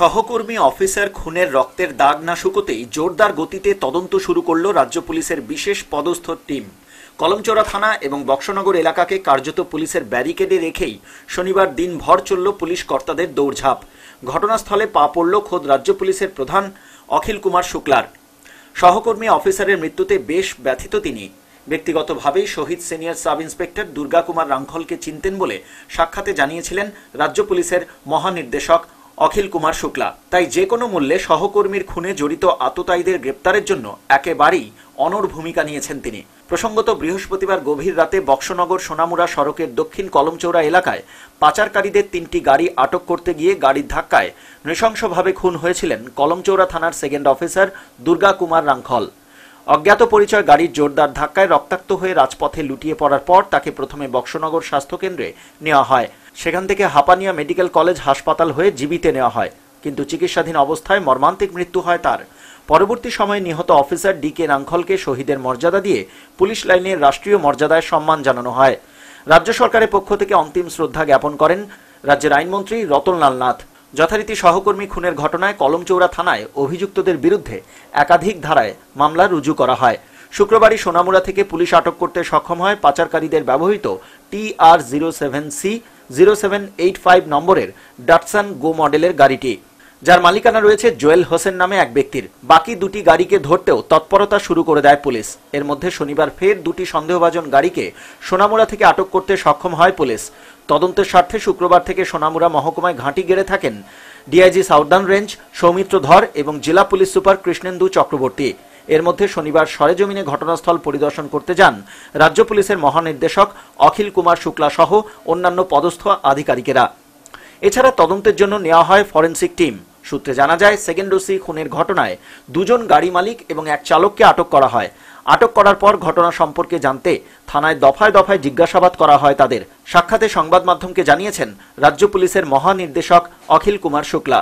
সহকর্মী অফিসার খুনের রক্তের দাগ না শুকোতেই জোরদার গতিতে তদন্ত শুরু করল রাজ্য পুলিশের বিশেষ পদস্থ টিম কলমচোরা থানা এবং বক্সনগর এলাকাকে কার্যত পুলিশের ব্যারিকেডে রেখেই শনিবার দিনভর চলল পুলিশ কর্তাদের দৌড়ঝাঁপ ঘটনাস্থলে পা পড়ল খোদ রাজ্য পুলিশের প্রধান অখিল কুমার শুক্লার সহকর্মী অফিসারের মৃত্যুতে বেশ ব্যথিত তিনি ব্যক্তিগতভাবেই শহীদ senior sub inspector Durga Kumar রাংখলকে চিনতেন বলে সাক্ষাতে জানিয়েছিলেন রাজ্য পুলিশের মহানির্দেশক অখিল কুমার শুক্লা তাই যে কোনো মূল্যে সহকর্মীর খুনে জড়িত আততায়ীদের গ্রেপ্তারের জন্য একেবারেই অনর ভূমিকা নিয়েছেন তিনি প্রসঙ্গত বৃহস্পতিবার গভীর রাতে বক্সনগর সোনামুরা সড়কের দক্ষিণ কলমচৌড়া এলাকায় পাচারকারীদের তিনটি গাড়ি আটক করতে গিয়ে গাড়ির ধাক্কায় নৃশংসভাবে খুন হয়েছিলেন কলমচৌড়া থানার সেকেন্ড অফিসার দুর্গা কুমার রাংখল অজ্ঞাত পরিচয় গাড়ির জোরদার ধাক্কায় রক্তাক্ত হয়ে রাজপথে লুটিয়ে পড়ার পর তাকে প্রথমে বক্সনগর স্বাস্থ্যকেন্দ্রে নেওয়া হয় সেখান থেকে হাপানিয়া মেডিকেল কলেজ হাসপাতাল হয়ে জীবিতে নেওয়া হয় কিন্তু চিকিৎসাধীন অবস্থায় মর্মান্তিক মৃত্যু হয় তার পরবর্তী সময়ে নিহত অফিসার ডি কে নাংখলকে শহীদের মর্যাদা দিয়ে পুলিশ লাইনের রাষ্ট্রীয় মর্যাদায় সম্মান জানানো হয় রাজ্য সরকারের পক্ষ থেকে অন্তিম শ্রদ্ধা জ্ঞাপন করেন রাজ্যের আইনমন্ত্রী রতনলাল নাথ যথারীতি সহকর্মী খুনের ঘটনায় কলমচৌড়া থানায় অভিযুক্তদের বিরুদ্ধে একাধিক ধারায় মামলা রুজু করা হয় শুক্রবারই সোনামুড়া থেকে পুলিশ আটক করতে সক্ষম হয় পাচারকারীদের ব্যবহৃত T R zero seven C zero seven eight five নম্বরের ডাটসান গো মডেলের গাড়িটি যার মালিকানা রয়েছে জোয়েল হোসেন নামে এক ব্যক্তির বাকি দুটি গাড়িকে ধরতেও তৎপরতা শুরু করে দেয় পুলিশ এর মধ্যে শনিবার ফের দুটি সন্দেহভাজন গাড়িকে সোনামুড়া থেকে আটক করতে সক্ষম হয় পুলিশ তদন্তের স্বার্থে শুক্রবার থেকে সোনামুড়া মহকুমায় ঘাঁটি গেড়ে থাকেন ডিআইজি সাউদার্ন রেঞ্জ সৌমিত্র ধর এবং জেলা পুলিশ সুপার কৃষ্ণেন্দু চক্রবর্তী এর মধ্যে শনিবার সরেজমিনে ঘটনাস্থল পরিদর্শন করতে যান রাজ্য পুলিশের মহানির্দেশক অখিল কুমার শুক্লা সহ অন্যান্য পদস্থ আধিকারিকেরা এছাড়া তদন্তের জন্য নেওয়া হয় ফরেন্সিক টিম সূত্রে জানা যায় সেকেন্ড ওসি খুনের ঘটনায় দুজন গাড়ি মালিক এবং এক চালককে আটক করা হয় আটক করার পর ঘটনা সম্পর্কে জানতে থানায় দফায় দফায় জিজ্ঞাসাবাদ করা হয় তাদের সাক্ষাতে সংবাদ মাধ্যমকে জানিয়েছেন রাজ্য পুলিশের মহানির্দেশক অখিল কুমার শুক্লা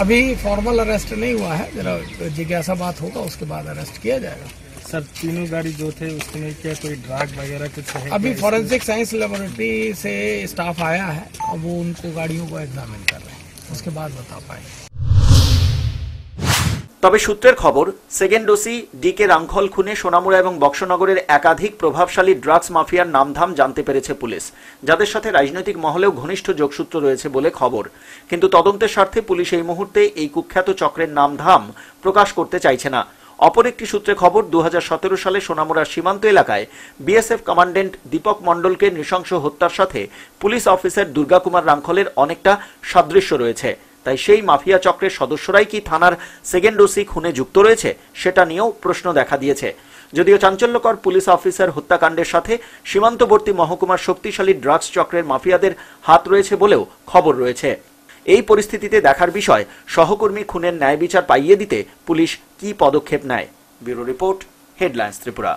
अभी फॉर्मल अरेस्ट नहीं हुआ है जरा जिज्ञासा बात होगा उसके बाद अरेस्ट किया जाएगा सर तीनों गाड़ी जो थे उसमें क्या कोई ड्रग वगैरह कुछ है अभी फॉरेंसिक साइंस लेबोरेटरी से स्टाफ आया है और वो उनको गाड़ियों को एग्जामिन कर रहे हैं उसके बाद बता पाएंगे তবে সূত্রের খবর second OC D K Rangkhal খুনে সোনামুড়া এবং বক্সনগরের একাধিক প্রভাবশালী ড্রাগস মাফিয়ার নামধাম জানতে পেরেছে পুলিশ যাদের সাথে রাজনৈতিক মহলেও ঘনিষ্ঠ যোগসূত্র রয়েছে বলে খবর কিন্তু তদন্তের স্বার্থে পুলিশ এই মুহূর্তে এই কুখ্যাত চক্রের নামধাম প্রকাশ করতে চাইছে না অপর একটি সূত্রে খবর দু সালে সোনামুড়ার সীমান্ত এলাকায় বিএসএফ কমান্ডেন্ট দীপক মণ্ডলকে নৃশংস হত্যার সাথে পুলিশ অফিসার দুর্গাকুমার রাংখলের অনেকটা সাদৃশ্য রয়েছে তাই সেই মাফিয়া চক্রের সদস্যরাই কি থানার সেকেন্ড ওসি খুনে যুক্ত রয়েছে সেটা নিয়েও প্রশ্ন দেখা দিয়েছে যদিও চাঞ্চল্যকর পুলিশ অফিসার হত্যাকাণ্ডের সাথে সীমান্তবর্তী মহকুমার শক্তিশালী ড্রাগস চক্রের মাফিয়াদের হাত রয়েছে বলেও খবর রয়েছে এই পরিস্থিতিতে দেখার বিষয় সহকর্মী খুনের ন্যায় বিচার পাইয়ে দিতে পুলিশ কি পদক্ষেপ নেয় ব্যুরো রিপোর্ট হেডলাইন্স ত্রিপুরা